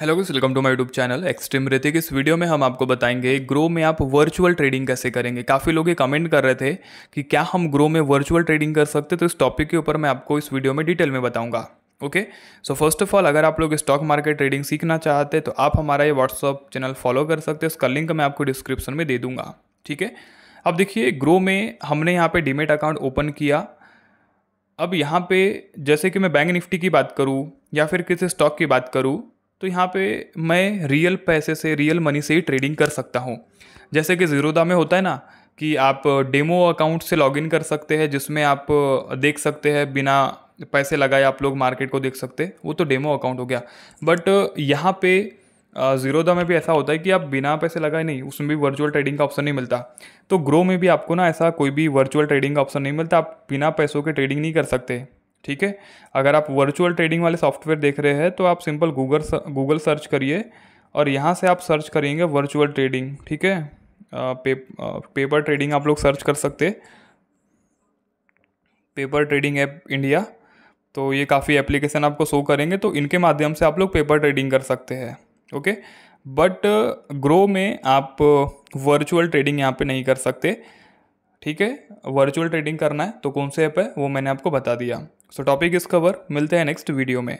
hello guys welcome to my YouTube channel extreme रहते इस video में हम आपको बताएंगे ग्रो में आप वर्चुअल ट्रेडिंग कैसे करेंगे काफ़ी लोग ये कमेंट कर रहे थे कि क्या हम ग्रो में वर्चुअल ट्रेडिंग कर सकते तो इस टॉपिक के ऊपर मैं आपको इस वीडियो में डिटेल में बताऊंगा okay so first of all अगर आप लोग स्टॉक मार्केट ट्रेडिंग सीखना चाहते तो आप हमारा ये व्हाट्सअप चैनल फॉलो कर सकते हैं उसका लिंक मैं आपको डिस्क्रिप्शन में दे दूंगा ठीक है अब देखिए ग्रो में हमने यहाँ पर डीमेट अकाउंट ओपन किया अब यहाँ पे जैसे कि मैं बैंक निफ्टी की बात करूँ या फिर किसी स्टॉक की बात करूँ तो यहाँ पे मैं रियल पैसे से रियल मनी से ही ट्रेडिंग कर सकता हूँ जैसे कि ज़ीरोदा में होता है ना कि आप डेमो अकाउंट से लॉगिन कर सकते हैं जिसमें आप देख सकते हैं बिना पैसे लगाए आप लोग मार्केट को देख सकते वो तो डेमो अकाउंट हो गया बट यहाँ पे ज़ीरोदा में भी ऐसा होता है कि आप बिना पैसे लगाए नहीं उसमें भी वर्चुअल ट्रेडिंग का ऑप्शन नहीं मिलता तो ग्रो में भी आपको ना ऐसा कोई भी वर्चुअल ट्रेडिंग का ऑप्शन नहीं मिलता आप बिना पैसों के ट्रेडिंग नहीं कर सकते ठीक है अगर आप वर्चुअल ट्रेडिंग वाले सॉफ्टवेयर देख रहे हैं तो आप सिंपल गूगल गूगल सर्च करिए और यहाँ से आप सर्च करेंगे वर्चुअल ट्रेडिंग ठीक है पे, पेपर ट्रेडिंग आप लोग सर्च कर सकते पेपर ट्रेडिंग ऐप इंडिया तो ये काफ़ी एप्लीकेशन आपको शो करेंगे तो इनके माध्यम से आप लोग पेपर ट्रेडिंग कर सकते हैं ओके बट ग्रो में आप वर्चुअल ट्रेडिंग यहाँ पे नहीं कर सकते ठीक है वर्चुअल ट्रेडिंग करना है तो कौन से ऐप है वो मैंने आपको बता दिया सो टॉपिक इस कवर मिलते हैं नेक्स्ट वीडियो में